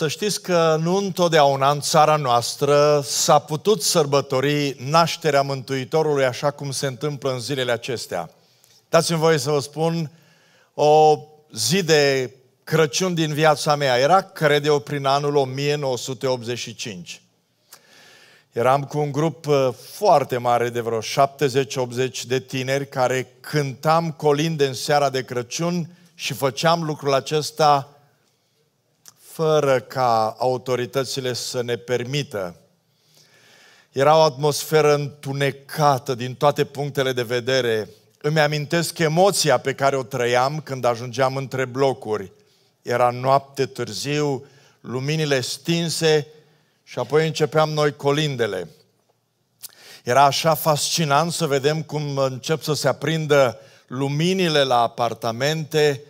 Să știți că nu întotdeauna în țara noastră s-a putut sărbători nașterea Mântuitorului așa cum se întâmplă în zilele acestea. Dați-mi voie să vă spun o zi de Crăciun din viața mea. Era, cred eu, prin anul 1985. Eram cu un grup uh, foarte mare de vreo 70-80 de tineri care cântam colinde în seara de Crăciun și făceam lucrul acesta fără ca autoritățile să ne permită. Era o atmosferă întunecată din toate punctele de vedere. Îmi amintesc emoția pe care o trăiam când ajungeam între blocuri. Era noapte târziu, luminile stinse și apoi începeam noi colindele. Era așa fascinant să vedem cum încep să se aprindă luminile la apartamente,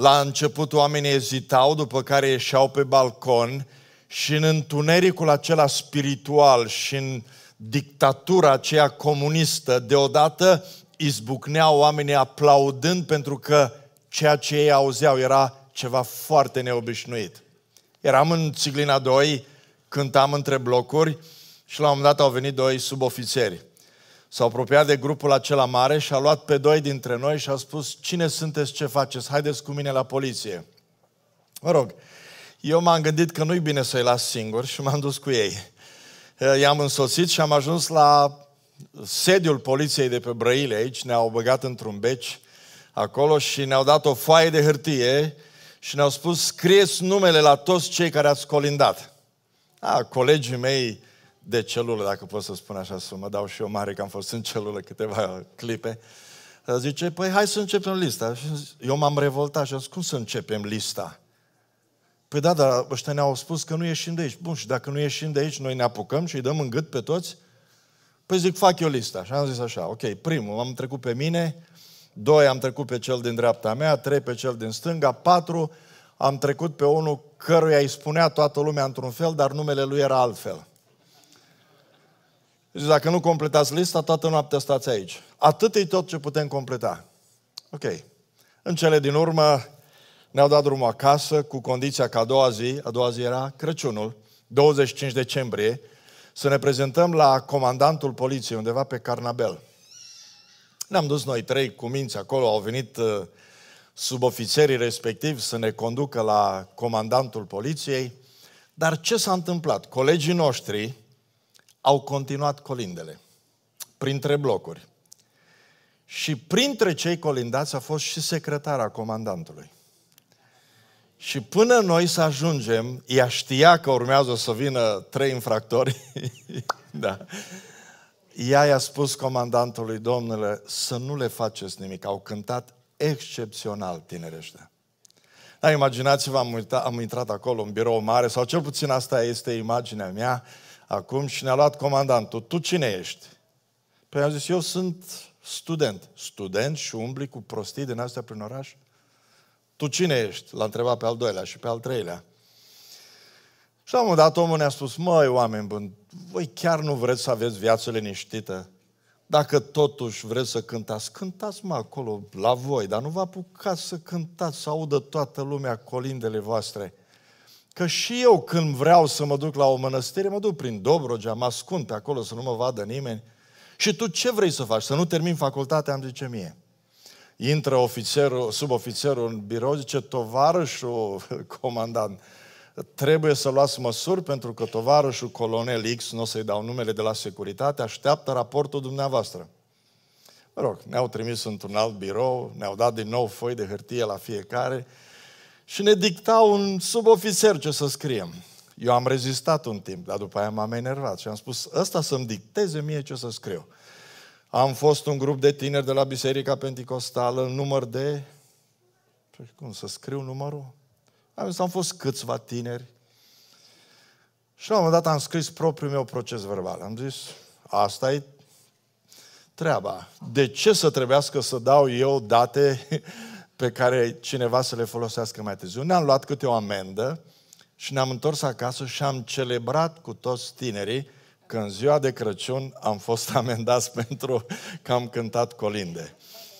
la început oamenii ezitau, după care ieșeau pe balcon și în întunericul acela spiritual și în dictatura aceea comunistă, deodată izbucneau oamenii aplaudând pentru că ceea ce ei auzeau era ceva foarte neobișnuit. Eram în Țiglina 2, cântam între blocuri și la un moment dat au venit doi subofițeri s-a apropiat de grupul acela mare și a luat pe doi dintre noi și a spus, cine sunteți, ce faceți, haideți cu mine la poliție. Mă rog, eu m-am gândit că nu-i bine să-i las singur și m-am dus cu ei. I-am însoțit și am ajuns la sediul poliției de pe Brăile aici, ne-au băgat într-un beci acolo și ne-au dat o foaie de hârtie și ne-au spus, scrieți numele la toți cei care ați colindat. A, colegii mei de celulă, dacă pot să spun așa, să mă dau și eu mare că am fost în celulă câteva clipe. Zice, păi hai să începem lista. Eu m-am revoltat și am zis, cum să începem lista? Păi da, dar ăștia ne-au spus că nu ieșim de aici. Bun, și dacă nu ieșim de aici, noi ne apucăm și îi dăm în gât pe toți? Păi zic, fac eu lista. Și am zis așa, ok, primul, am trecut pe mine, doi, am trecut pe cel din dreapta mea, trei, pe cel din stânga, patru, am trecut pe unul căruia îi spunea toată lumea într-un fel, dar numele lui era altfel. Și deci dacă nu completați lista, toată noaptea stați aici. Atât e tot ce putem completa. Ok. În cele din urmă ne-au dat drumul acasă cu condiția că a doua zi, a doua zi era Crăciunul, 25 decembrie, să ne prezentăm la comandantul poliției undeva pe Carnabel. Ne-am dus noi trei cu minți acolo, au venit uh, subofițerii respectivi să ne conducă la comandantul poliției. Dar ce s-a întâmplat? Colegii noștri, au continuat colindele, printre blocuri. Și printre cei colindați a fost și secretara comandantului. Și până noi să ajungem, ea știa că urmează să vină trei infractori. da. Ea i-a spus comandantului, domnule, să nu le faceți nimic. Au cântat excepțional tinerește. Da, imaginați-vă, am, am intrat acolo în birou mare, sau cel puțin asta este imaginea mea, acum și ne-a luat comandantul. Tu cine ești? Păi am zis, eu sunt student. Student și umbli cu prostii din astea prin oraș? Tu cine ești? L-a întrebat pe al doilea și pe al treilea. Și la un moment dat omul ne-a spus, măi, oameni buni, voi chiar nu vreți să aveți viață liniștită? Dacă totuși vreți să cântați, cântați mă acolo la voi, dar nu vă apucați să cântați, să audă toată lumea colindele voastre. Că și eu când vreau să mă duc la o mănăstire, mă duc prin Dobrogea, mă ascund pe acolo să nu mă vadă nimeni. Și tu ce vrei să faci? Să nu termin facultatea, am zice mie. Intră ofițerul, subofițerul în birou, zice, tovarășul comandant, trebuie să luați măsuri pentru că tovarășul colonel X, nu o să-i dau numele de la securitate, așteaptă raportul dumneavoastră. Mă rog, ne-au trimis într-un alt birou, ne-au dat din nou foi de hârtie la fiecare, și ne dicta un subofițer ce să scriem. Eu am rezistat un timp, dar după aia m-am enervat și am spus, ăsta să-mi dicteze mie ce să scriu. Am fost un grup de tineri de la Biserica Pentecostală, număr de... Păi cum să scriu numărul? Am, zis, am fost câțiva tineri. Și la un moment dat am scris propriul meu proces verbal. Am zis, asta e treaba. De ce să trebuiască să dau eu date pe care cineva să le folosească mai târziu. Ne-am luat câte o amendă și ne-am întors acasă și am celebrat cu toți tinerii că în ziua de Crăciun am fost amendați pentru că am cântat colinde.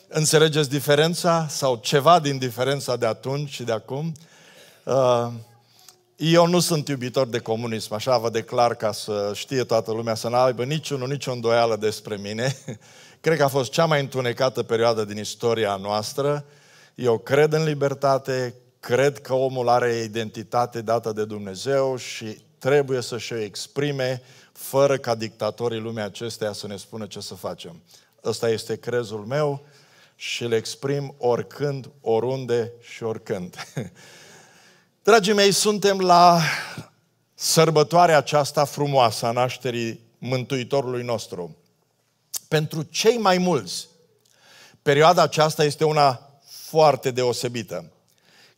Înțelegeți diferența sau ceva din diferența de atunci și de acum? Uh, eu nu sunt iubitor de comunism, așa vă declar ca să știe toată lumea, să nu aibă niciunul, nicio îndoială despre mine. Cred că a fost cea mai întunecată perioadă din istoria noastră eu cred în libertate, cred că omul are identitate dată de Dumnezeu și trebuie să-și o exprime fără ca dictatorii lumea acesteia să ne spună ce să facem. Ăsta este crezul meu și îl exprim oricând, oriunde și oricând. Dragii mei, suntem la sărbătoarea aceasta frumoasă a nașterii Mântuitorului nostru. Pentru cei mai mulți, perioada aceasta este una foarte deosebită.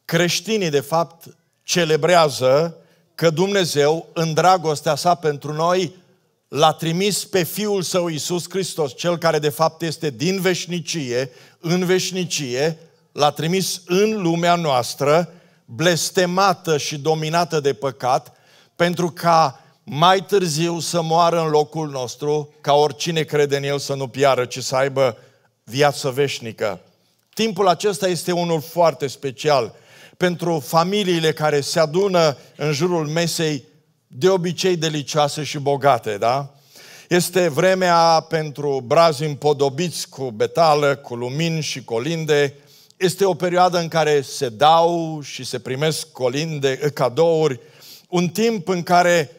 Creștinii, de fapt, celebrează că Dumnezeu, în dragostea sa pentru noi, l-a trimis pe Fiul Său Iisus Hristos, Cel care de fapt este din veșnicie, în veșnicie, l-a trimis în lumea noastră, blestemată și dominată de păcat, pentru ca mai târziu să moară în locul nostru, ca oricine crede în El să nu piară, ci să aibă viață veșnică. Timpul acesta este unul foarte special pentru familiile care se adună în jurul mesei de obicei delicioase și bogate, da? Este vremea pentru brazi împodobiți cu betală, cu lumini și colinde. Este o perioadă în care se dau și se primesc colinde, cadouri. Un timp în care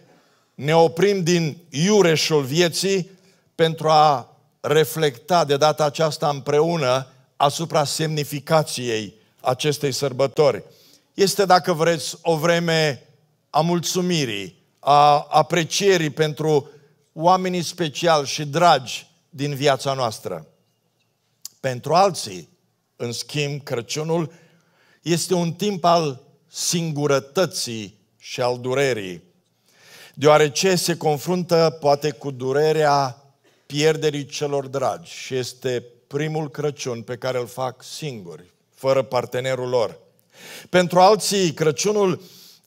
ne oprim din iureșul vieții pentru a reflecta de data aceasta împreună asupra semnificației acestei sărbători. Este, dacă vreți, o vreme a mulțumirii, a aprecierii pentru oamenii speciali și dragi din viața noastră. Pentru alții, în schimb, Crăciunul este un timp al singurătății și al durerii, deoarece se confruntă poate cu durerea pierderii celor dragi și este primul Crăciun pe care îl fac singuri, fără partenerul lor. Pentru alții, Crăciunul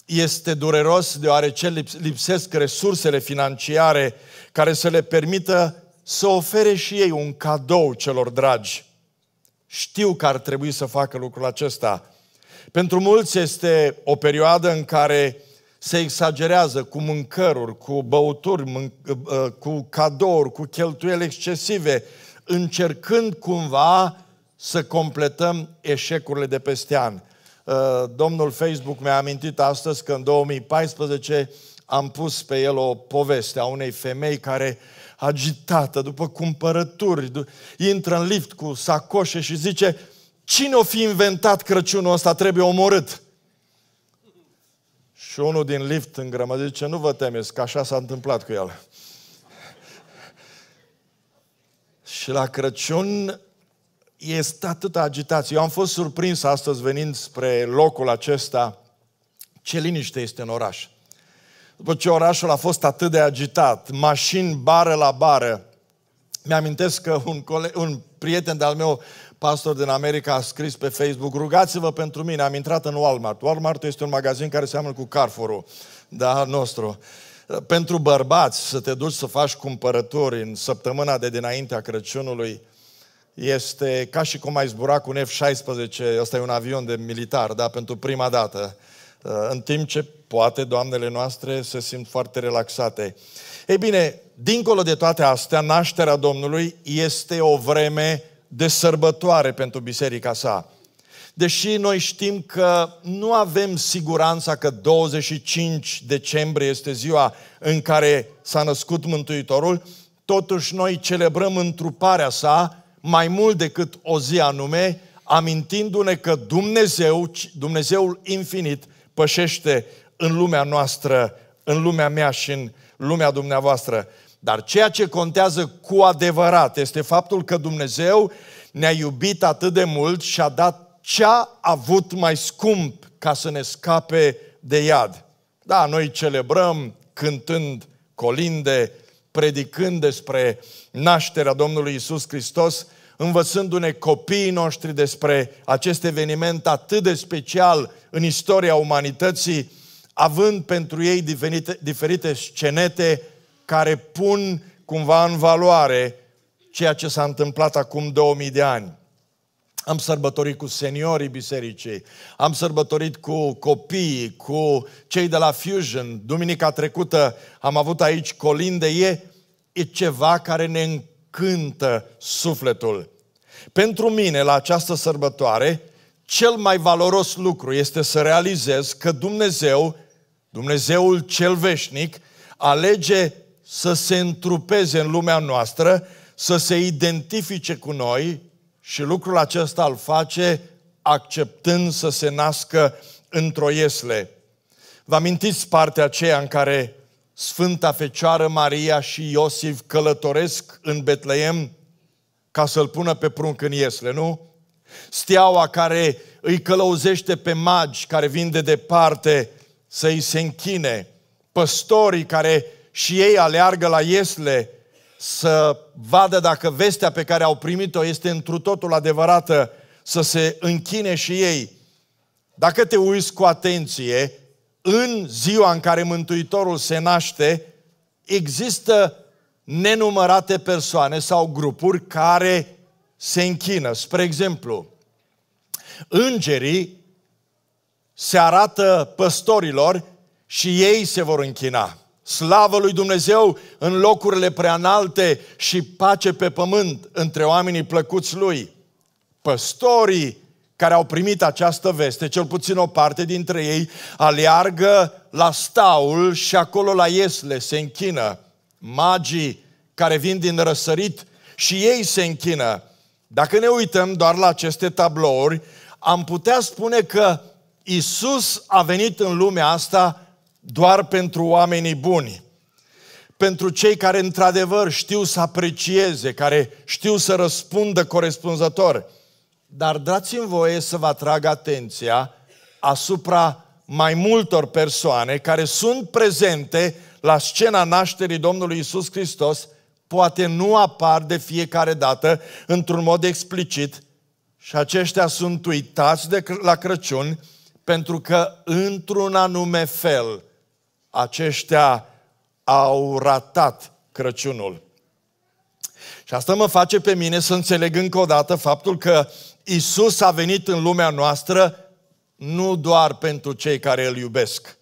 este dureros deoarece lipsesc resursele financiare care să le permită să ofere și ei un cadou celor dragi. Știu că ar trebui să facă lucrul acesta. Pentru mulți este o perioadă în care se exagerează cu mâncăruri, cu băuturi, mânc- uh, cu cadouri, cu cheltuieli excesive, încercând cumva să completăm eșecurile de peste an. Uh, domnul Facebook mi-a amintit astăzi că în 2014 am pus pe el o poveste a unei femei care agitată, după cumpărături, intră în lift cu sacoșe și zice cine o fi inventat Crăciunul ăsta trebuie omorât. Și unul din lift îngrămă zice, nu vă temeți, că așa s-a întâmplat cu el. Și la Crăciun este atâta agitație. Eu am fost surprins astăzi venind spre locul acesta ce liniște este în oraș. După ce orașul a fost atât de agitat, mașini bară la bară, mi-amintesc că un, cole- un prieten de-al meu, pastor din America, a scris pe Facebook, rugați-vă pentru mine, am intrat în Walmart. Walmart este un magazin care seamănă cu Carrefour-ul, da, nostru. Uh, pentru bărbați să te duci să faci cumpărături în săptămâna de dinaintea Crăciunului este ca și cum ai zbura cu un F-16, ăsta e un avion de militar, da, pentru prima dată, uh, în timp ce poate doamnele noastre se simt foarte relaxate. Ei bine, dincolo de toate astea, nașterea Domnului este o vreme de sărbătoare pentru biserica sa deși noi știm că nu avem siguranța că 25 decembrie este ziua în care s-a născut Mântuitorul, totuși noi celebrăm întruparea sa mai mult decât o zi anume, amintindu-ne că Dumnezeu, Dumnezeul infinit, pășește în lumea noastră, în lumea mea și în lumea dumneavoastră. Dar ceea ce contează cu adevărat este faptul că Dumnezeu ne-a iubit atât de mult și a dat ce a avut mai scump ca să ne scape de iad. Da, noi celebrăm cântând colinde, predicând despre nașterea Domnului Isus Hristos, învățându-ne copiii noștri despre acest eveniment atât de special în istoria umanității, având pentru ei diferite, diferite scenete care pun cumva în valoare ceea ce s-a întâmplat acum 2000 de ani. Am sărbătorit cu seniorii bisericii, am sărbătorit cu copiii, cu cei de la Fusion. Duminica trecută am avut aici colinde, e, e ceva care ne încântă sufletul. Pentru mine, la această sărbătoare, cel mai valoros lucru este să realizez că Dumnezeu, Dumnezeul cel veșnic, alege să se întrupeze în lumea noastră, să se identifice cu noi și lucrul acesta îl face acceptând să se nască într-o iesle. Vă amintiți partea aceea în care Sfânta Fecioară Maria și Iosif călătoresc în Betleem ca să-l pună pe prunc în iesle, nu? Steaua care îi călăuzește pe magi care vin de departe să îi se închine, păstorii care și ei aleargă la iesle să vadă dacă vestea pe care au primit-o este întru totul adevărată, să se închine și ei. Dacă te uiți cu atenție, în ziua în care Mântuitorul se naște, există nenumărate persoane sau grupuri care se închină. Spre exemplu, îngerii se arată păstorilor și ei se vor închina slavă lui Dumnezeu în locurile preanalte și pace pe pământ între oamenii plăcuți lui. Păstorii care au primit această veste, cel puțin o parte dintre ei, aleargă la staul și acolo la iesle se închină. Magii care vin din răsărit și ei se închină. Dacă ne uităm doar la aceste tablouri, am putea spune că Isus a venit în lumea asta doar pentru oamenii buni, pentru cei care într-adevăr știu să aprecieze, care știu să răspundă corespunzător. Dar dați-mi voie să vă atrag atenția asupra mai multor persoane care sunt prezente la scena nașterii Domnului Isus Hristos, poate nu apar de fiecare dată într-un mod explicit și aceștia sunt uitați de la Crăciun pentru că într-un anume fel aceștia au ratat Crăciunul. Și asta mă face pe mine să înțeleg încă o dată faptul că Isus a venit în lumea noastră nu doar pentru cei care îl iubesc.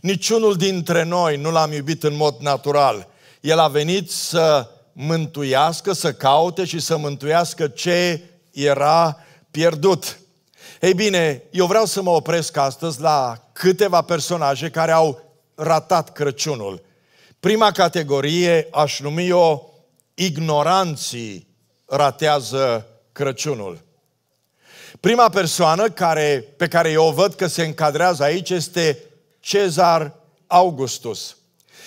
Niciunul dintre noi nu l-am iubit în mod natural. El a venit să mântuiască, să caute și să mântuiască ce era pierdut. Ei bine, eu vreau să mă opresc astăzi la câteva personaje care au ratat Crăciunul. Prima categorie aș numi o ignoranții ratează Crăciunul. Prima persoană care, pe care eu o văd că se încadrează aici este Cezar Augustus.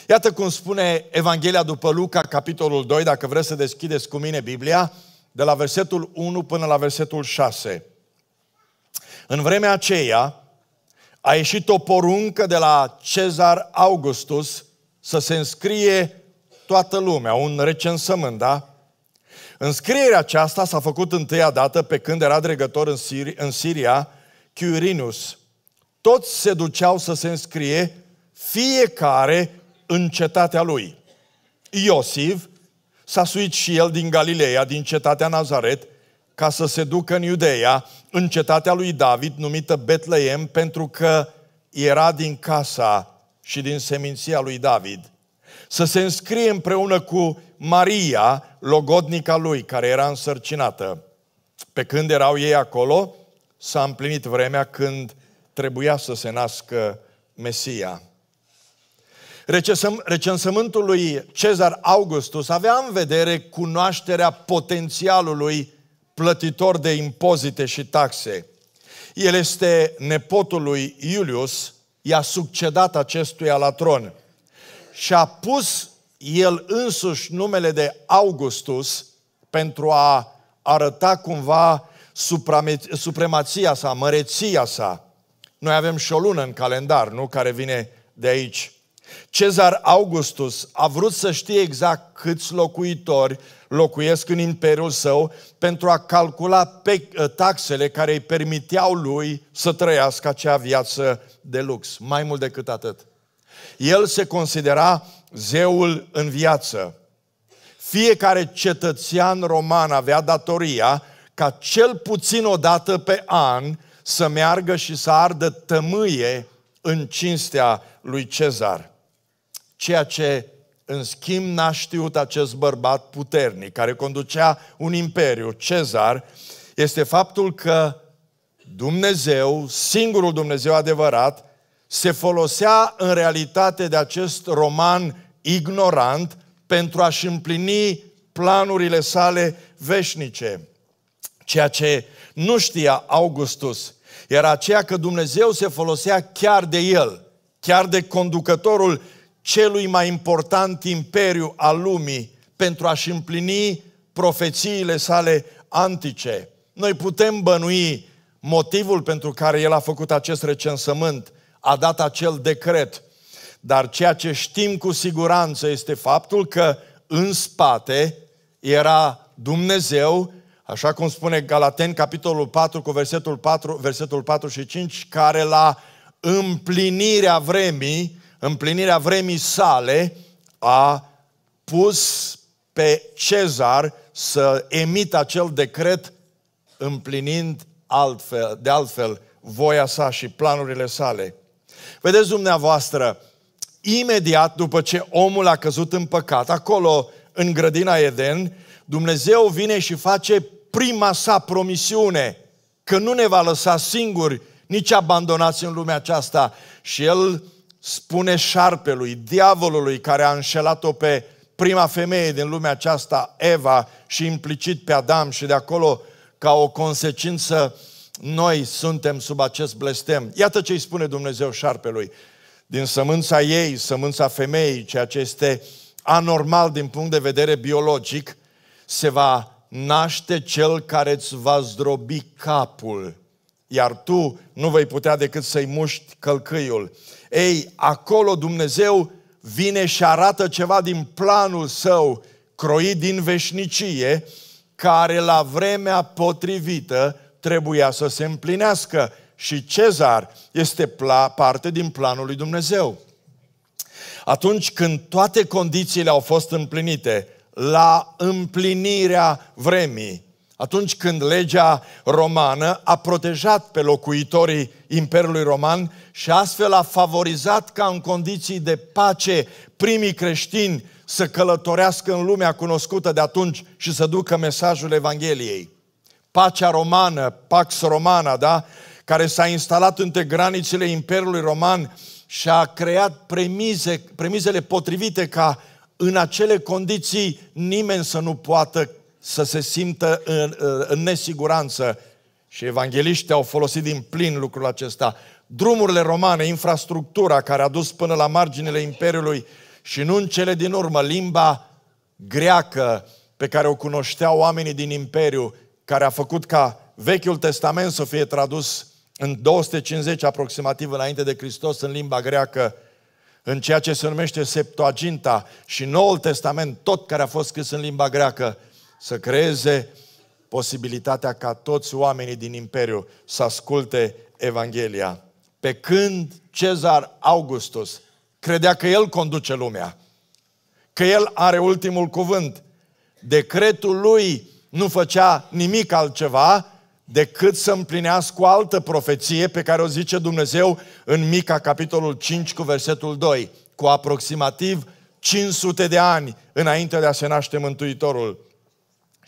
Iată cum spune Evanghelia după Luca, capitolul 2, dacă vreți să deschideți cu mine Biblia, de la versetul 1 până la versetul 6. În vremea aceea, a ieșit o poruncă de la Cezar Augustus să se înscrie toată lumea, un recensământ, da? Înscrierea aceasta s-a făcut întâia dată pe când era dregător în, Siri- în Siria Chiurinus. Toți se duceau să se înscrie, fiecare în cetatea lui. Iosif s-a suit și el din Galileea, din cetatea Nazaret, ca să se ducă în Iudeia, în cetatea lui David, numită Betleem, pentru că era din casa și din seminția lui David, să se înscrie împreună cu Maria, logodnica lui, care era însărcinată. Pe când erau ei acolo, s-a împlinit vremea când trebuia să se nască Mesia. Recensământul lui Cezar Augustus avea în vedere cunoașterea potențialului plătitor de impozite și taxe. El este nepotul lui Iulius, i-a succedat acestuia la tron și a pus el însuși numele de Augustus pentru a arăta cumva supremația sa, măreția sa. Noi avem și o lună în calendar, nu? Care vine de aici. Cezar Augustus a vrut să știe exact câți locuitori locuiesc în imperiul său pentru a calcula pe ă, taxele care îi permiteau lui să trăiască acea viață de lux. Mai mult decât atât. El se considera zeul în viață. Fiecare cetățean roman avea datoria ca cel puțin o dată pe an să meargă și să ardă tămâie în cinstea lui Cezar. Ceea ce în schimb, n-a știut acest bărbat puternic care conducea un imperiu, Cezar, este faptul că Dumnezeu, singurul Dumnezeu adevărat, se folosea în realitate de acest roman ignorant pentru a-și împlini planurile sale veșnice. Ceea ce nu știa Augustus era aceea că Dumnezeu se folosea chiar de el, chiar de conducătorul celui mai important imperiu al lumii pentru a-și împlini profețiile sale antice. Noi putem bănui motivul pentru care el a făcut acest recensământ, a dat acel decret, dar ceea ce știm cu siguranță este faptul că în spate era Dumnezeu, așa cum spune Galaten, capitolul 4, cu versetul 4, versetul 4 și 5, care la împlinirea vremii împlinirea vremii sale, a pus pe Cezar să emită acel decret împlinind altfel, de altfel voia sa și planurile sale. Vedeți dumneavoastră, imediat după ce omul a căzut în păcat, acolo în grădina Eden, Dumnezeu vine și face prima sa promisiune că nu ne va lăsa singuri, nici abandonați în lumea aceasta. Și El spune șarpelui, diavolului care a înșelat-o pe prima femeie din lumea aceasta, Eva, și implicit pe Adam și de acolo, ca o consecință, noi suntem sub acest blestem. Iată ce îi spune Dumnezeu șarpelui. Din sămânța ei, sămânța femeii, ceea ce este anormal din punct de vedere biologic, se va naște cel care îți va zdrobi capul, iar tu nu vei putea decât să-i muști călcâiul. Ei, acolo Dumnezeu vine și arată ceva din planul său croit din veșnicie, care la vremea potrivită trebuia să se împlinească. Și Cezar este pla- parte din planul lui Dumnezeu. Atunci când toate condițiile au fost împlinite, la împlinirea vremii, atunci când legea romană a protejat pe locuitorii Imperiului Roman și astfel a favorizat ca în condiții de pace primii creștini să călătorească în lumea cunoscută de atunci și să ducă mesajul Evangheliei. Pacea romană, Pax Romana, da? care s-a instalat între granițele Imperiului Roman și a creat premize, premizele potrivite ca în acele condiții nimeni să nu poată să se simtă în, în nesiguranță. Și evangeliștii au folosit din plin lucrul acesta. Drumurile romane, infrastructura care a dus până la marginile Imperiului și nu în cele din urmă, limba greacă pe care o cunoșteau oamenii din Imperiu, care a făcut ca Vechiul Testament să fie tradus în 250 aproximativ înainte de Hristos în limba greacă, în ceea ce se numește Septuaginta și Noul Testament, tot care a fost scris în limba greacă, să creeze posibilitatea ca toți oamenii din Imperiu să asculte Evanghelia. Pe când Cezar Augustus credea că el conduce lumea, că el are ultimul cuvânt, decretul lui nu făcea nimic altceva decât să împlinească o altă profeție pe care o zice Dumnezeu în Mica, capitolul 5, cu versetul 2, cu aproximativ 500 de ani înainte de a se naște Mântuitorul.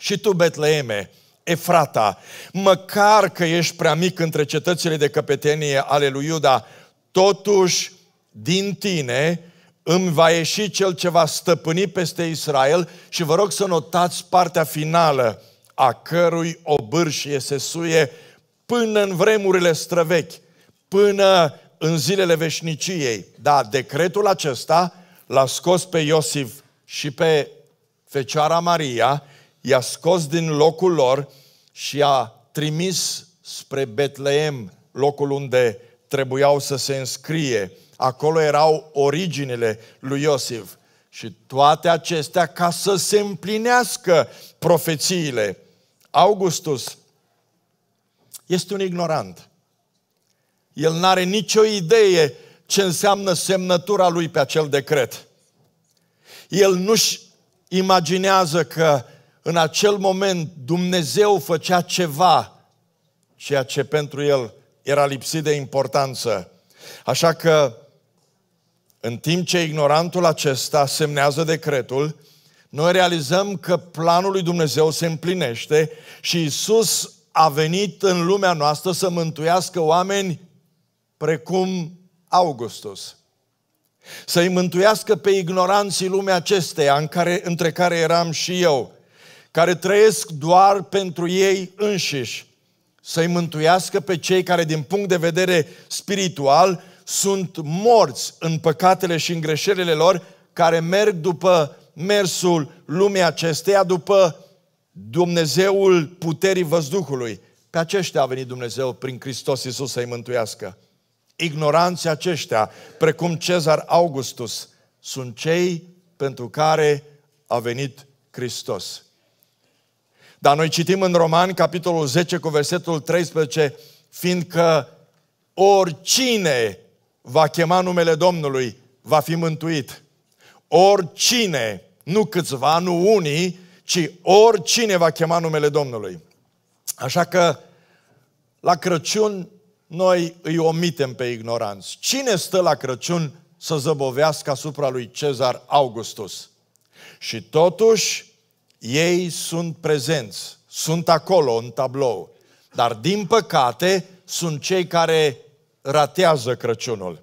Și tu, Betleeme, Efrata, măcar că ești prea mic între cetățile de căpetenie ale lui Iuda, totuși din tine îmi va ieși cel ce va stăpâni peste Israel și vă rog să notați partea finală a cărui obârșie se suie până în vremurile străvechi, până în zilele veșniciei. Da, decretul acesta l-a scos pe Iosif și pe Fecioara Maria i-a scos din locul lor și a trimis spre Betleem, locul unde trebuiau să se înscrie. Acolo erau originile lui Iosif. Și toate acestea ca să se împlinească profețiile. Augustus este un ignorant. El nu are nicio idee ce înseamnă semnătura lui pe acel decret. El nu-și imaginează că în acel moment Dumnezeu făcea ceva, ceea ce pentru el era lipsit de importanță. Așa că, în timp ce ignorantul acesta semnează decretul, noi realizăm că planul lui Dumnezeu se împlinește și Isus a venit în lumea noastră să mântuiască oameni precum Augustus. Să-i mântuiască pe ignoranții lumea acesteia, în care, între care eram și eu care trăiesc doar pentru ei înșiși, să-i mântuiască pe cei care din punct de vedere spiritual sunt morți în păcatele și în greșelile lor, care merg după mersul lumii acesteia, după Dumnezeul puterii văzduhului. Pe aceștia a venit Dumnezeu prin Hristos Iisus să-i mântuiască. Ignoranții aceștia, precum Cezar Augustus, sunt cei pentru care a venit Hristos. Dar noi citim în Roman, capitolul 10, cu versetul 13, fiindcă oricine va chema numele Domnului va fi mântuit. Oricine, nu câțiva, nu unii, ci oricine va chema numele Domnului. Așa că la Crăciun noi îi omitem pe ignoranți. Cine stă la Crăciun să zăbovească asupra lui Cezar Augustus? Și totuși, ei sunt prezenți, sunt acolo în tablou, dar din păcate sunt cei care ratează Crăciunul.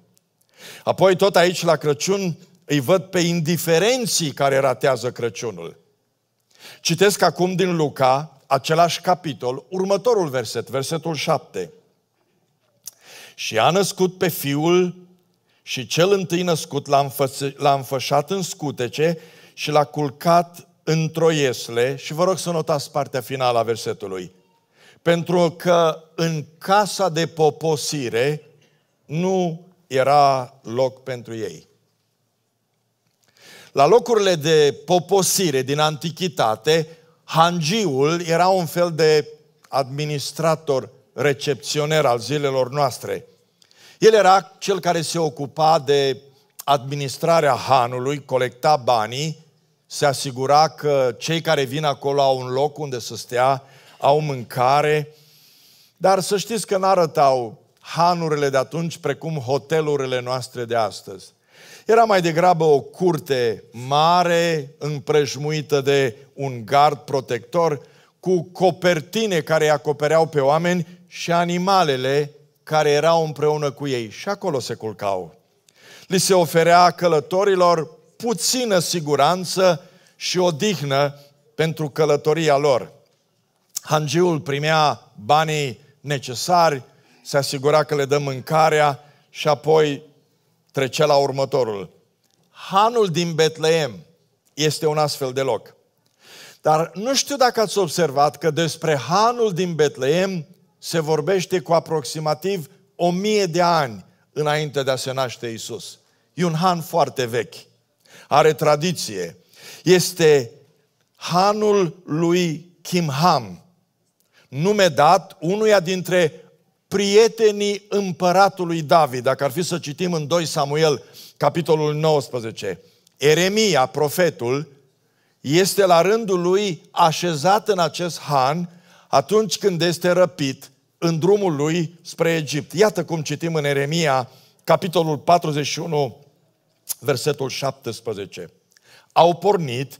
Apoi tot aici la Crăciun îi văd pe indiferenții care ratează Crăciunul. Citesc acum din Luca, același capitol, următorul verset, versetul 7. Și a născut pe fiul și cel întâi născut l-a, înfă- l-a înfășat în scutece și l-a culcat într și vă rog să notați partea finală a versetului. Pentru că în casa de poposire nu era loc pentru ei. La locurile de poposire din antichitate, hangiul era un fel de administrator recepționer al zilelor noastre. El era cel care se ocupa de administrarea hanului, colecta banii se asigura că cei care vin acolo au un loc unde să stea, au mâncare, dar să știți că n-arătau hanurile de atunci precum hotelurile noastre de astăzi. Era mai degrabă o curte mare, împrejmuită de un gard protector, cu copertine care îi acopereau pe oameni și animalele care erau împreună cu ei. Și acolo se culcau. Li se oferea călătorilor puțină siguranță și odihnă pentru călătoria lor. Hangiul primea banii necesari, se asigura că le dă mâncarea și apoi trecea la următorul. Hanul din Betleem este un astfel de loc. Dar nu știu dacă ați observat că despre Hanul din Betleem se vorbește cu aproximativ o mie de ani înainte de a se naște Isus. E un han foarte vechi are tradiție. Este hanul lui Kimham, nume dat unuia dintre prietenii împăratului David. Dacă ar fi să citim în 2 Samuel, capitolul 19, Eremia, profetul, este la rândul lui așezat în acest han atunci când este răpit în drumul lui spre Egipt. Iată cum citim în Eremia, capitolul 41, versetul 17. Au pornit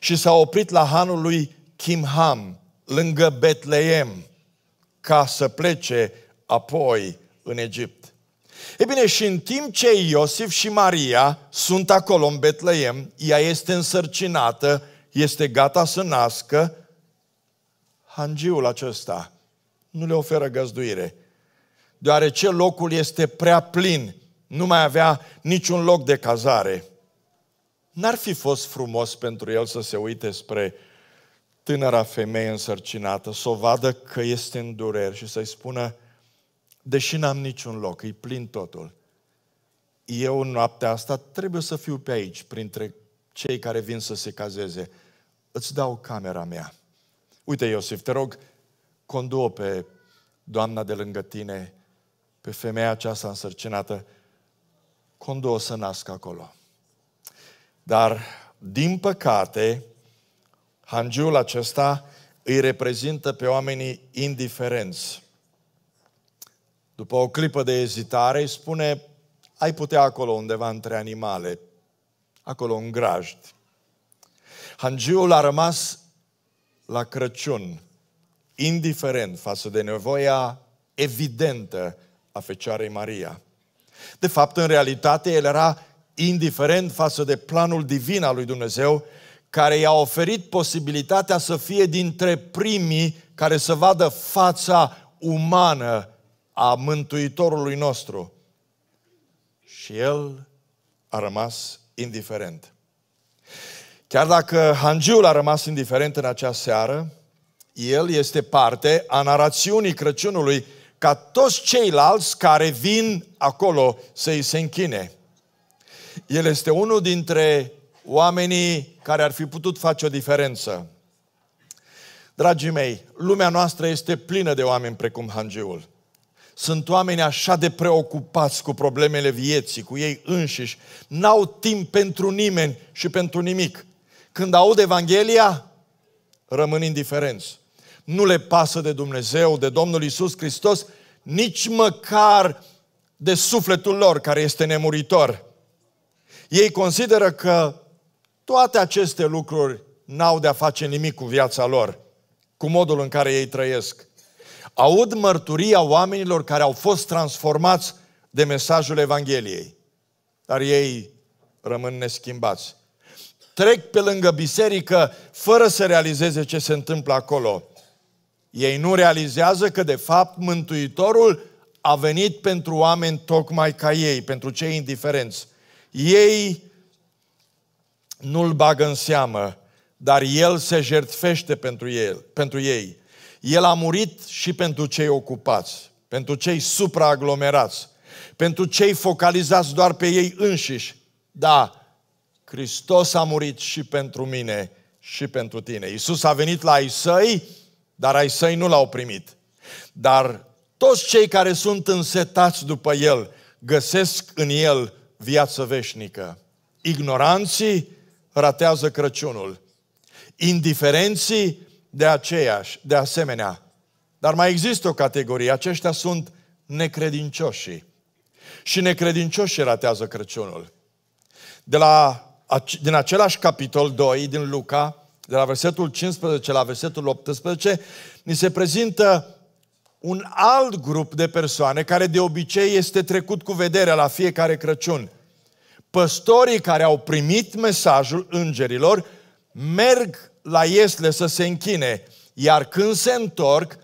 și s-au oprit la hanul lui Kimham, lângă Betleem, ca să plece apoi în Egipt. E bine, și în timp ce Iosif și Maria sunt acolo în Betleem, ea este însărcinată, este gata să nască, hangiul acesta nu le oferă găzduire, deoarece locul este prea plin nu mai avea niciun loc de cazare. N-ar fi fost frumos pentru el să se uite spre tânăra femeie însărcinată, să o vadă că este în dureri și să-i spună, deși n-am niciun loc, îi plin totul, eu în noaptea asta trebuie să fiu pe aici, printre cei care vin să se cazeze. Îți dau camera mea. Uite, Iosif, te rog, condu pe doamna de lângă tine, pe femeia aceasta însărcinată, Condo o să nască acolo. Dar, din păcate, hangiul acesta îi reprezintă pe oamenii indiferenți. După o clipă de ezitare, îi spune, ai putea acolo undeva între animale, acolo în grajd. Hangiul a rămas la Crăciun, indiferent față de nevoia evidentă a Fecioarei Maria – de fapt, în realitate, el era indiferent față de planul divin al lui Dumnezeu, care i-a oferit posibilitatea să fie dintre primii care să vadă fața umană a Mântuitorului nostru. Și el a rămas indiferent. Chiar dacă Hangiul a rămas indiferent în acea seară, el este parte a narațiunii Crăciunului ca toți ceilalți care vin acolo să îi se închine. El este unul dintre oamenii care ar fi putut face o diferență. Dragii mei, lumea noastră este plină de oameni precum Hangeul. Sunt oameni așa de preocupați cu problemele vieții, cu ei înșiși. N-au timp pentru nimeni și pentru nimic. Când aud Evanghelia, rămân indiferenți nu le pasă de Dumnezeu, de Domnul Isus Hristos, nici măcar de sufletul lor care este nemuritor. Ei consideră că toate aceste lucruri n-au de-a face nimic cu viața lor, cu modul în care ei trăiesc. Aud mărturia oamenilor care au fost transformați de mesajul Evangheliei, dar ei rămân neschimbați. Trec pe lângă biserică fără să realizeze ce se întâmplă acolo. Ei nu realizează că, de fapt, Mântuitorul a venit pentru oameni tocmai ca ei, pentru cei indiferenți. Ei nu-l bagă în seamă, dar el se jertfește pentru, el, pentru ei. El a murit și pentru cei ocupați, pentru cei supraaglomerați, pentru cei focalizați doar pe ei înșiși. Da, Hristos a murit și pentru mine și pentru tine. Iisus a venit la ei săi dar ai săi nu l-au primit. Dar toți cei care sunt însetați după el găsesc în el viață veșnică. Ignoranții ratează Crăciunul. Indiferenții de aceeași, de asemenea. Dar mai există o categorie, aceștia sunt necredincioșii. Și necredincioșii ratează Crăciunul. De la, din același capitol 2 din Luca, de la versetul 15 la versetul 18, ni se prezintă un alt grup de persoane care de obicei este trecut cu vederea la fiecare Crăciun. Păstorii care au primit mesajul îngerilor merg la Iesle să se închine, iar când se întorc,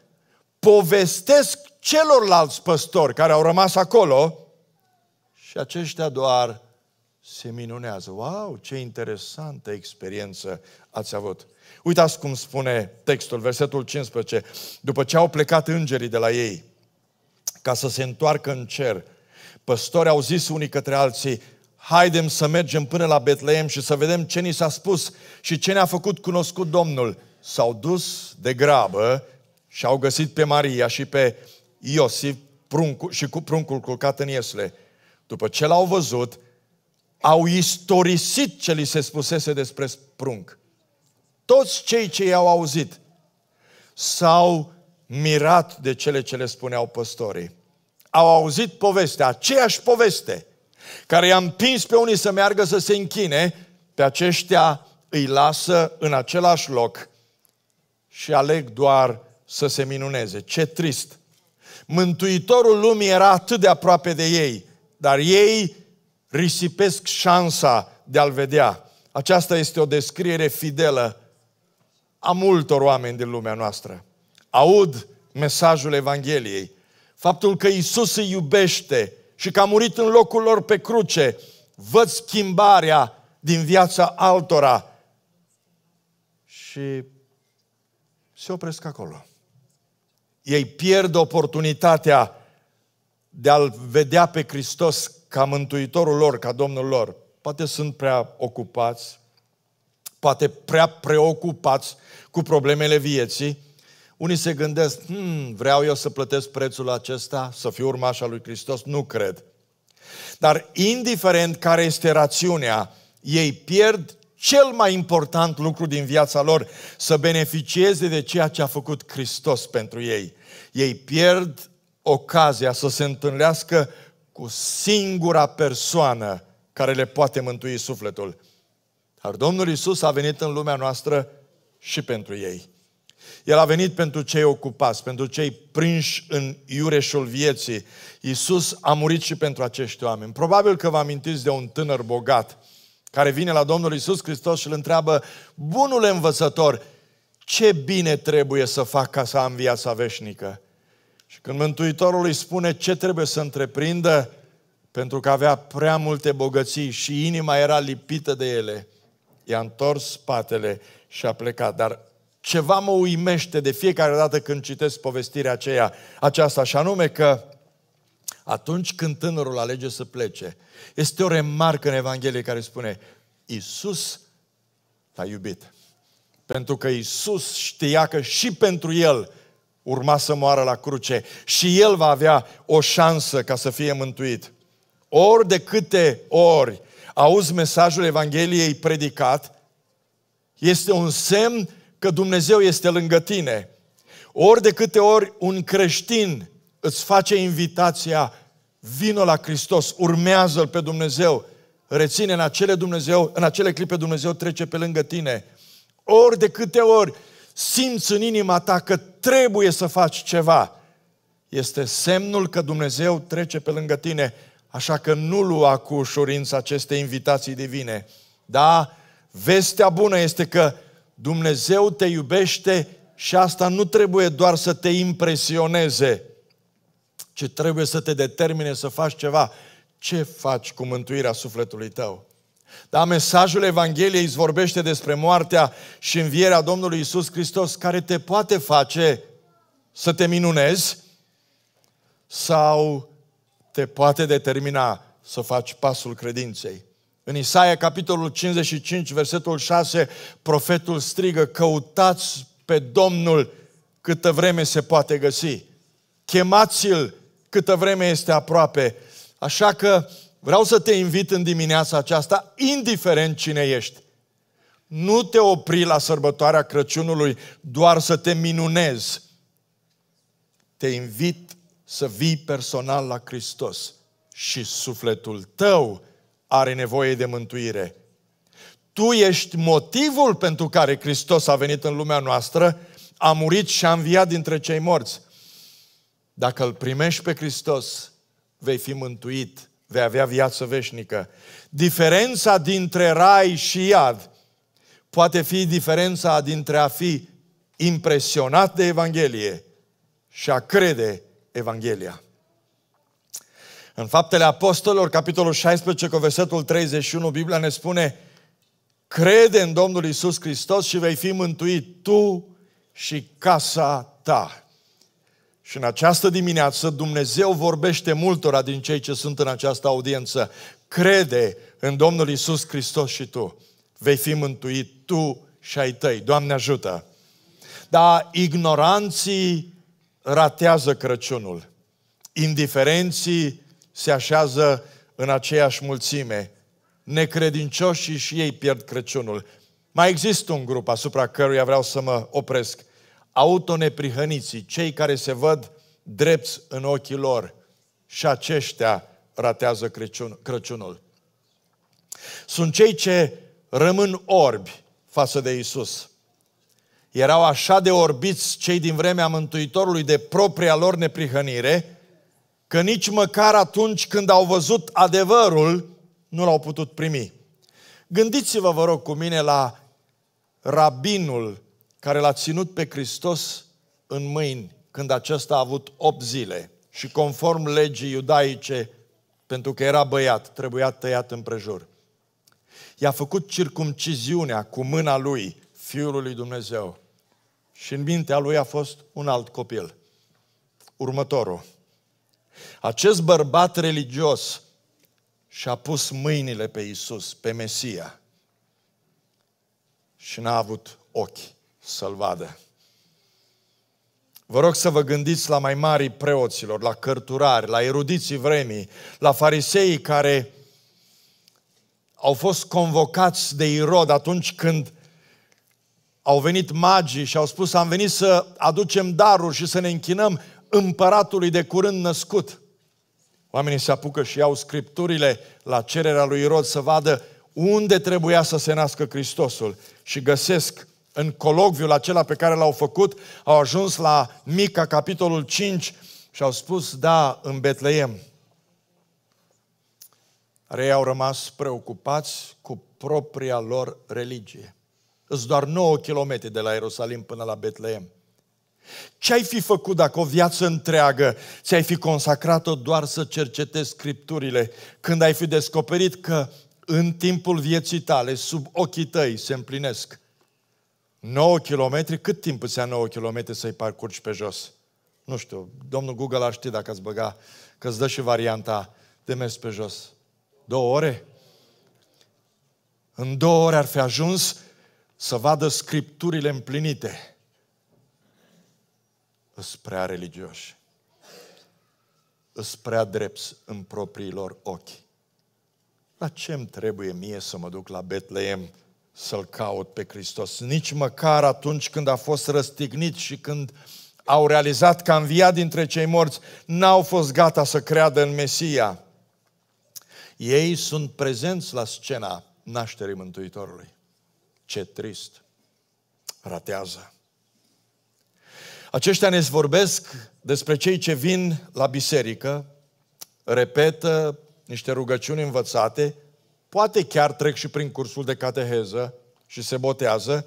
povestesc celorlalți păstori care au rămas acolo și aceștia doar se minunează. Wow, ce interesantă experiență ați avut! Uitați cum spune textul, versetul 15. După ce au plecat îngerii de la ei, ca să se întoarcă în cer, păstori au zis unii către alții, haidem să mergem până la Betleem și să vedem ce ni s-a spus și ce ne-a făcut cunoscut Domnul. S-au dus de grabă și au găsit pe Maria și pe Iosif pruncul, și cu pruncul culcat în iesle. După ce l-au văzut, au istorisit ce li se spusese despre prunc. Toți cei ce i-au auzit s-au mirat de cele ce le spuneau păstorii. Au auzit povestea, aceeași poveste, care i-a împins pe unii să meargă să se închine, pe aceștia îi lasă în același loc și aleg doar să se minuneze. Ce trist! Mântuitorul lumii era atât de aproape de ei, dar ei risipesc șansa de a-L vedea. Aceasta este o descriere fidelă a multor oameni din lumea noastră. Aud mesajul Evangheliei, faptul că Isus îi iubește și că a murit în locul lor pe cruce, văd schimbarea din viața altora și se opresc acolo. Ei pierd oportunitatea de a-L vedea pe Hristos ca mântuitorul lor, ca Domnul lor. Poate sunt prea ocupați, poate prea preocupați cu problemele vieții. Unii se gândesc, hmm, vreau eu să plătesc prețul acesta, să fiu urmașa lui Hristos? Nu cred. Dar indiferent care este rațiunea, ei pierd cel mai important lucru din viața lor, să beneficieze de ceea ce a făcut Hristos pentru ei. Ei pierd ocazia să se întâlnească cu singura persoană care le poate mântui sufletul. Dar Domnul Isus a venit în lumea noastră și pentru ei. El a venit pentru cei ocupați, pentru cei prinși în iureșul vieții. Iisus a murit și pentru acești oameni. Probabil că vă amintiți de un tânăr bogat care vine la Domnul Iisus Hristos și îl întreabă, Bunule învățător, ce bine trebuie să fac ca să am viața veșnică? Și când Mântuitorul îi spune ce trebuie să întreprindă, pentru că avea prea multe bogății și inima era lipită de ele, i-a întors spatele și a plecat. Dar ceva mă uimește de fiecare dată când citesc povestirea aceea, aceasta, și anume că atunci când tânărul alege să plece, este o remarcă în Evanghelie care spune, Iisus l-a iubit. Pentru că Iisus știa că și pentru el urma să moară la cruce și el va avea o șansă ca să fie mântuit. Ori de câte ori auzi mesajul Evangheliei predicat, este un semn că Dumnezeu este lângă tine. Ori de câte ori un creștin îți face invitația, vino la Hristos, urmează-L pe Dumnezeu, reține în acele, Dumnezeu, în acele clipe Dumnezeu trece pe lângă tine. Ori de câte ori simți în inima ta că trebuie să faci ceva, este semnul că Dumnezeu trece pe lângă tine. Așa că nu lua cu ușurință aceste invitații divine. Da, vestea bună este că Dumnezeu te iubește și asta nu trebuie doar să te impresioneze, ci trebuie să te determine să faci ceva. Ce faci cu mântuirea sufletului tău? Dar mesajul Evangheliei îți vorbește despre moartea și învierea Domnului Isus Hristos care te poate face să te minunezi sau te poate determina să faci pasul credinței. În Isaia, capitolul 55, versetul 6, profetul strigă, căutați pe Domnul câtă vreme se poate găsi. Chemați-l câtă vreme este aproape. Așa că Vreau să te invit în dimineața aceasta, indiferent cine ești. Nu te opri la sărbătoarea Crăciunului doar să te minunezi. Te invit să vii personal la Hristos și sufletul tău are nevoie de mântuire. Tu ești motivul pentru care Hristos a venit în lumea noastră, a murit și a înviat dintre cei morți. Dacă îl primești pe Hristos, vei fi mântuit vei avea viață veșnică. Diferența dintre rai și iad poate fi diferența dintre a fi impresionat de Evanghelie și a crede Evanghelia. În Faptele Apostolilor, capitolul 16, cu versetul 31, Biblia ne spune Crede în Domnul Isus Hristos și vei fi mântuit tu și casa ta. Și în această dimineață Dumnezeu vorbește multora din cei ce sunt în această audiență. Crede în Domnul Isus Hristos și tu. Vei fi mântuit tu și ai tăi. Doamne ajută! Dar ignoranții ratează Crăciunul. Indiferenții se așează în aceeași mulțime. Necredincioșii și ei pierd Crăciunul. Mai există un grup asupra căruia vreau să mă opresc autoneprihăniții, cei care se văd drepți în ochii lor și aceștia ratează Crăciun, Crăciunul. Sunt cei ce rămân orbi față de Isus. Erau așa de orbiți cei din vremea Mântuitorului de propria lor neprihănire, că nici măcar atunci când au văzut adevărul, nu l-au putut primi. Gândiți-vă, vă rog, cu mine la rabinul care l-a ținut pe Hristos în mâini când acesta a avut 8 zile și conform legii iudaice, pentru că era băiat, trebuia tăiat împrejur. I-a făcut circumciziunea cu mâna lui, Fiul lui Dumnezeu. Și în mintea lui a fost un alt copil. Următorul. Acest bărbat religios și-a pus mâinile pe Isus, pe Mesia, și n-a avut ochi să-l vadă. Vă rog să vă gândiți la mai mari preoților, la cărturari, la erudiții vremii, la fariseii care au fost convocați de Irod atunci când au venit magii și au spus am venit să aducem daruri și să ne închinăm împăratului de curând născut. Oamenii se apucă și iau scripturile la cererea lui Irod să vadă unde trebuia să se nască Hristosul și găsesc în colocviul acela pe care l-au făcut, au ajuns la Mica, capitolul 5, și au spus, da, în Betleem. Rei au rămas preocupați cu propria lor religie. Îți doar 9 kilometri de la Ierusalim până la Betleem. Ce ai fi făcut dacă o viață întreagă ți-ai fi consacrat-o doar să cercetezi scripturile, când ai fi descoperit că în timpul vieții tale, sub ochii tăi, se împlinesc 9 km, cât timp îți ia 9 km să-i parcurgi pe jos? Nu știu, domnul Google ar ști dacă ați băga, că îți dă și varianta de mers pe jos. Două ore? În două ore ar fi ajuns să vadă scripturile împlinite. Îs prea religioși. Îs prea drepți în propriilor ochi. La ce îmi trebuie mie să mă duc la Betleem să-L caut pe Hristos. Nici măcar atunci când a fost răstignit și când au realizat că a înviat dintre cei morți, n-au fost gata să creadă în Mesia. Ei sunt prezenți la scena nașterii Mântuitorului. Ce trist! Ratează! Aceștia ne vorbesc despre cei ce vin la biserică, repetă niște rugăciuni învățate, poate chiar trec și prin cursul de cateheză și se botează,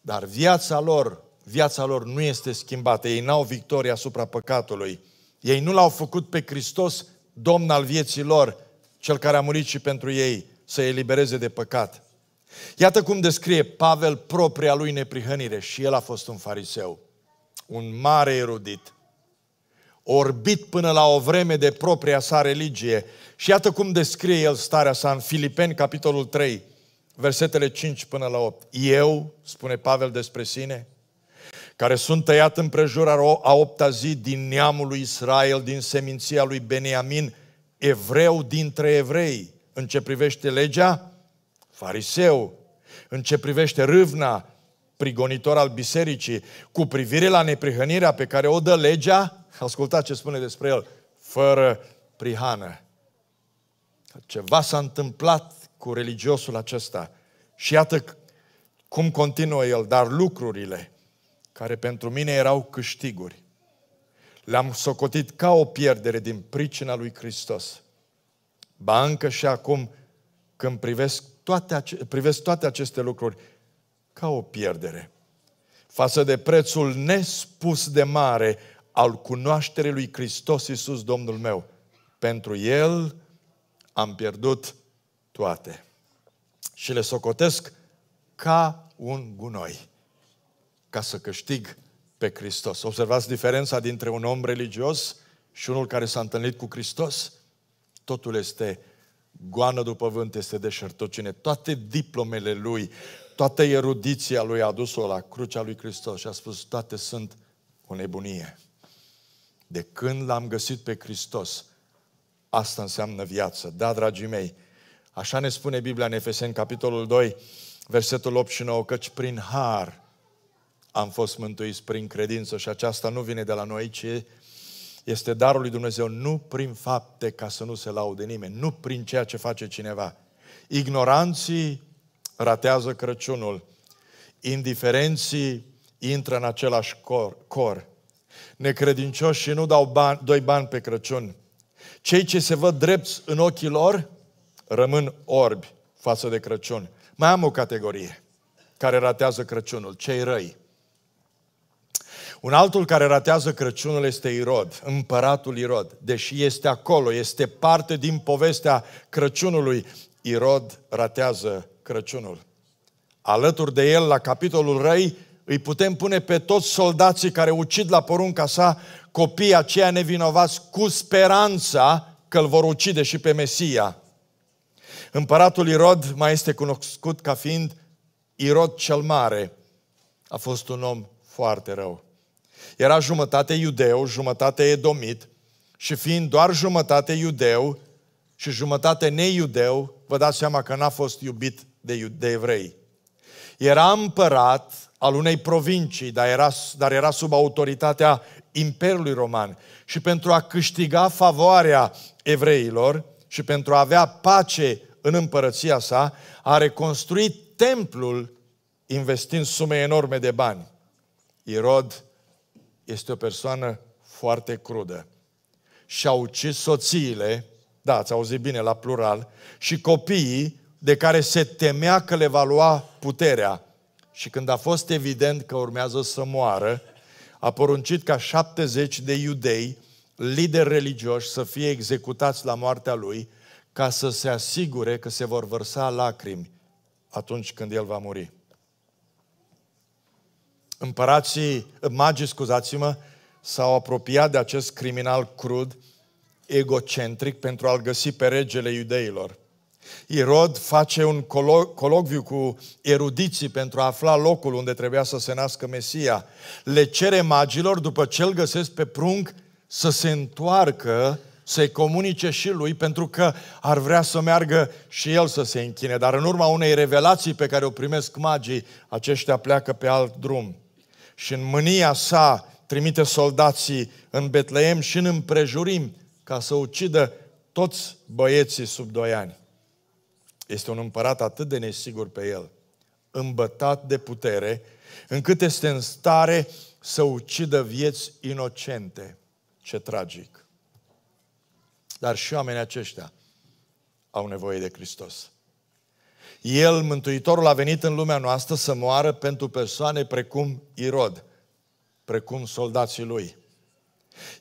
dar viața lor, viața lor nu este schimbată. Ei n-au victoria asupra păcatului. Ei nu l-au făcut pe Hristos Domn al vieții lor, cel care a murit și pentru ei, să elibereze de păcat. Iată cum descrie Pavel propria lui neprihănire și el a fost un fariseu, un mare erudit, orbit până la o vreme de propria sa religie. Și iată cum descrie el starea sa în Filipeni, capitolul 3, versetele 5 până la 8. Eu, spune Pavel despre sine, care sunt tăiat împrejur a opta zi din neamul lui Israel, din seminția lui Beniamin, evreu dintre evrei, în ce privește legea, fariseu, în ce privește râvna, prigonitor al bisericii, cu privire la neprihănirea pe care o dă legea, ascultați ce spune despre el, fără prihană. Ceva s-a întâmplat cu religiosul acesta și iată cum continuă el, dar lucrurile care pentru mine erau câștiguri, le-am socotit ca o pierdere din pricina lui Hristos. Ba încă și acum, când privesc toate, privesc toate aceste lucruri ca o pierdere, față de prețul nespus de mare al cunoașterii lui Hristos Iisus, Domnul meu. Pentru El am pierdut toate. Și le socotesc ca un gunoi, ca să câștig pe Hristos. Observați diferența dintre un om religios și unul care s-a întâlnit cu Hristos? Totul este goană după vânt, este deșertocine. Toate diplomele lui, toată erudiția lui a adus-o la crucea lui Hristos și a spus, toate sunt o nebunie de când l-am găsit pe Hristos, asta înseamnă viață. Da, dragii mei, așa ne spune Biblia în Efeseni, capitolul 2, versetul 8 și 9, căci prin har am fost mântuiți prin credință și aceasta nu vine de la noi, ci este darul lui Dumnezeu, nu prin fapte ca să nu se laude nimeni, nu prin ceea ce face cineva. Ignoranții ratează Crăciunul, indiferenții intră în același cor, cor și nu dau bani, doi bani pe Crăciun. Cei ce se văd drepți în ochii lor rămân orbi față de Crăciun. Mai am o categorie care ratează Crăciunul, cei răi. Un altul care ratează Crăciunul este Irod, împăratul Irod. Deși este acolo, este parte din povestea Crăciunului, Irod ratează Crăciunul. Alături de el, la capitolul răi, îi putem pune pe toți soldații care ucid la porunca sa copiii aceia nevinovați cu speranța că îl vor ucide și pe Mesia. Împăratul Irod mai este cunoscut ca fiind Irod cel Mare. A fost un om foarte rău. Era jumătate iudeu, jumătate edomit și fiind doar jumătate iudeu și jumătate neiudeu, vă dați seama că n-a fost iubit de, de evrei. Era împărat al unei provincii, dar era, dar era sub autoritatea Imperiului Roman. Și pentru a câștiga favoarea evreilor și pentru a avea pace în împărăția sa, a reconstruit templul investind sume enorme de bani. Irod este o persoană foarte crudă și a ucis soțiile, da, ați auzit bine la plural, și copiii de care se temea că le va lua puterea și când a fost evident că urmează să moară, a poruncit ca 70 de iudei, lideri religioși, să fie executați la moartea lui, ca să se asigure că se vor vărsa lacrimi atunci când el va muri. Împărații, magii, scuzați-mă, s-au apropiat de acest criminal crud, egocentric, pentru a-l găsi pe regele iudeilor. Irod face un colo- colocviu cu erudiții pentru a afla locul unde trebuia să se nască Mesia. Le cere magilor, după ce îl găsesc pe prunc, să se întoarcă, să-i comunice și lui, pentru că ar vrea să meargă și el să se închine. Dar în urma unei revelații pe care o primesc magii, aceștia pleacă pe alt drum. Și în mânia sa trimite soldații în Betleem și în împrejurim ca să ucidă toți băieții sub doi ani. Este un împărat atât de nesigur pe el, îmbătat de putere, încât este în stare să ucidă vieți inocente. Ce tragic! Dar și oamenii aceștia au nevoie de Hristos. El, Mântuitorul, a venit în lumea noastră să moară pentru persoane precum Irod, precum soldații lui.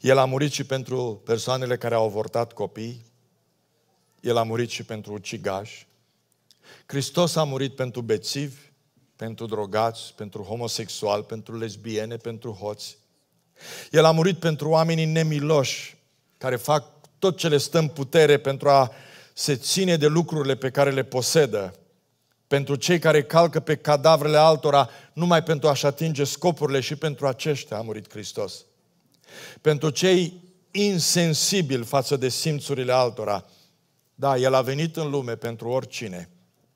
El a murit și pentru persoanele care au avortat copii, el a murit și pentru ucigași, Hristos a murit pentru bețivi, pentru drogați, pentru homosexual, pentru lesbiene, pentru hoți. El a murit pentru oamenii nemiloși, care fac tot ce le stă în putere pentru a se ține de lucrurile pe care le posedă, pentru cei care calcă pe cadavrele altora numai pentru a-și atinge scopurile și pentru aceștia a murit Hristos. Pentru cei insensibili față de simțurile altora. Da, El a venit în lume pentru oricine –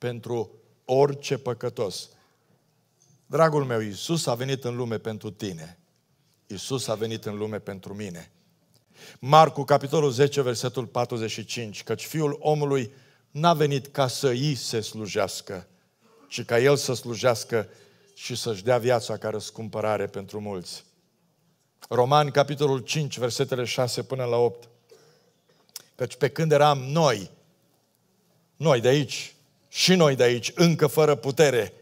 pentru orice păcătos. Dragul meu, Iisus a venit în lume pentru tine. Iisus a venit în lume pentru mine. Marcu, capitolul 10, versetul 45, căci fiul omului n-a venit ca să îi se slujească, ci ca el să slujească și să-și dea viața ca răscumpărare pentru mulți. Romani, capitolul 5, versetele 6 până la 8. Căci pe când eram noi, noi de aici, și noi de aici, încă fără putere.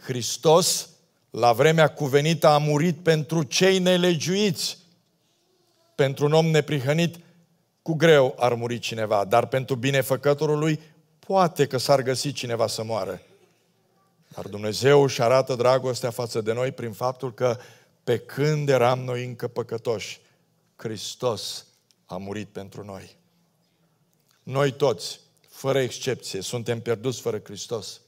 Hristos, la vremea cuvenită, a murit pentru cei nelegiuiți. Pentru un om neprihănit, cu greu ar muri cineva, dar pentru binefăcătorul lui, poate că s-ar găsi cineva să moară. Dar Dumnezeu își arată dragostea față de noi prin faptul că pe când eram noi încă păcătoși, Hristos a murit pentru noi. Noi toți fără excepție, suntem pierduți fără Hristos.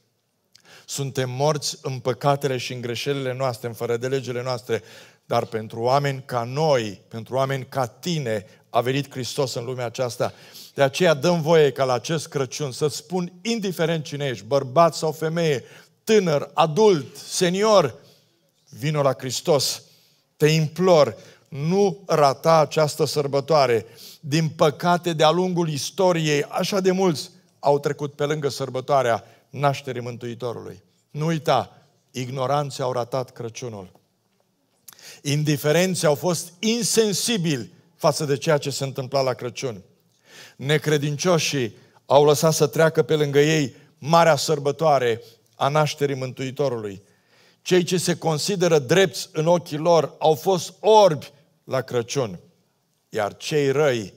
Suntem morți în păcatele și în greșelile noastre, în fără de legile noastre, dar pentru oameni ca noi, pentru oameni ca tine, a venit Hristos în lumea aceasta. De aceea dăm voie ca la acest Crăciun să spun, indiferent cine ești, bărbat sau femeie, tânăr, adult, senior, vino la Hristos. Te implor, nu rata această sărbătoare. Din păcate, de-a lungul istoriei, așa de mulți au trecut pe lângă sărbătoarea nașterii Mântuitorului. Nu uita, ignoranții au ratat Crăciunul. Indiferenții au fost insensibili față de ceea ce se întâmpla la Crăciun. Necredincioșii au lăsat să treacă pe lângă ei marea sărbătoare a nașterii Mântuitorului. Cei ce se consideră drepți în ochii lor au fost orbi la Crăciun, iar cei răi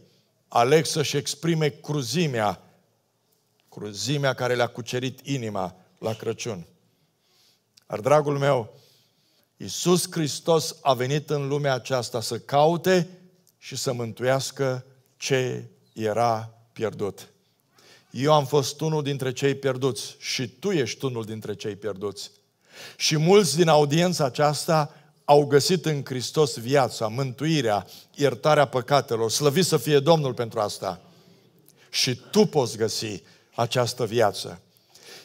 aleg să-și exprime cruzimea cruzimea care le-a cucerit inima la Crăciun. Dar, dragul meu, Iisus Hristos a venit în lumea aceasta să caute și să mântuiască ce era pierdut. Eu am fost unul dintre cei pierduți și tu ești unul dintre cei pierduți. Și mulți din audiența aceasta au găsit în Hristos viața, mântuirea, iertarea păcatelor. Slăvit să fie Domnul pentru asta. Și tu poți găsi această viață.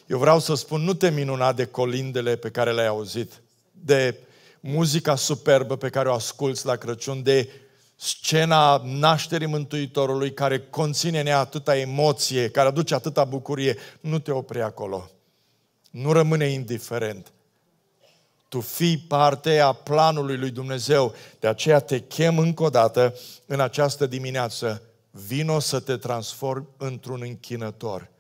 Eu vreau să spun, nu te minuna de colindele pe care le-ai auzit, de muzica superbă pe care o asculți la Crăciun, de scena nașterii Mântuitorului care conține în ea atâta emoție, care aduce atâta bucurie, nu te opri acolo. Nu rămâne indiferent. Tu fii parte a planului lui Dumnezeu. De aceea te chem încă o dată în această dimineață. Vino să te transformi într-un închinător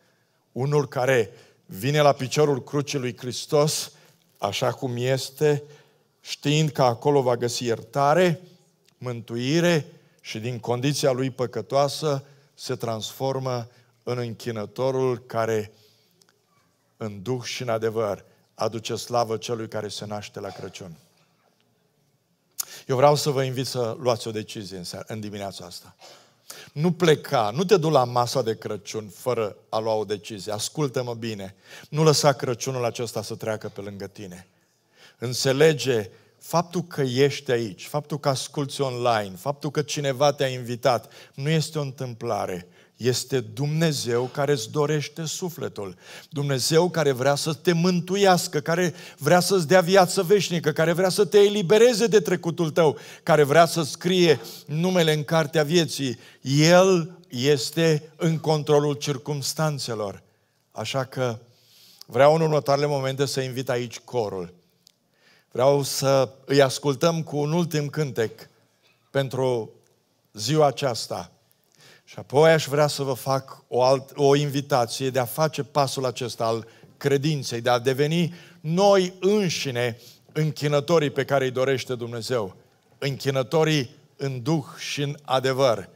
unul care vine la piciorul crucii lui Hristos, așa cum este, știind că acolo va găsi iertare, mântuire și din condiția lui păcătoasă se transformă în închinătorul care în duh și în adevăr aduce slavă celui care se naște la Crăciun. Eu vreau să vă invit să luați o decizie în, în dimineața asta. Nu pleca, nu te du la masa de Crăciun fără a lua o decizie. Ascultă-mă bine, nu lăsa Crăciunul acesta să treacă pe lângă tine. Înțelege faptul că ești aici, faptul că asculți online, faptul că cineva te-a invitat, nu este o întâmplare, este Dumnezeu care îți dorește sufletul, Dumnezeu care vrea să te mântuiască, care vrea să-ți dea viață veșnică, care vrea să te elibereze de trecutul tău, care vrea să scrie numele în cartea vieții. El este în controlul circumstanțelor. Așa că vreau în următoarele momente să invit aici corul. Vreau să îi ascultăm cu un ultim cântec pentru ziua aceasta – și apoi aș vrea să vă fac o, alt, o invitație de a face pasul acesta al credinței, de a deveni noi înșine închinătorii pe care îi dorește Dumnezeu, închinătorii în duh și în adevăr.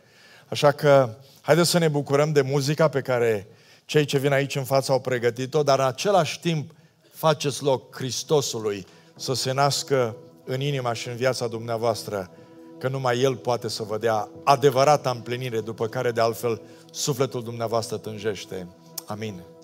Așa că haideți să ne bucurăm de muzica pe care cei ce vin aici în față au pregătit-o, dar în același timp faceți loc Hristosului să se nască în inima și în viața dumneavoastră că numai El poate să vă dea adevărata împlinire, după care de altfel sufletul dumneavoastră tânjește. Amin.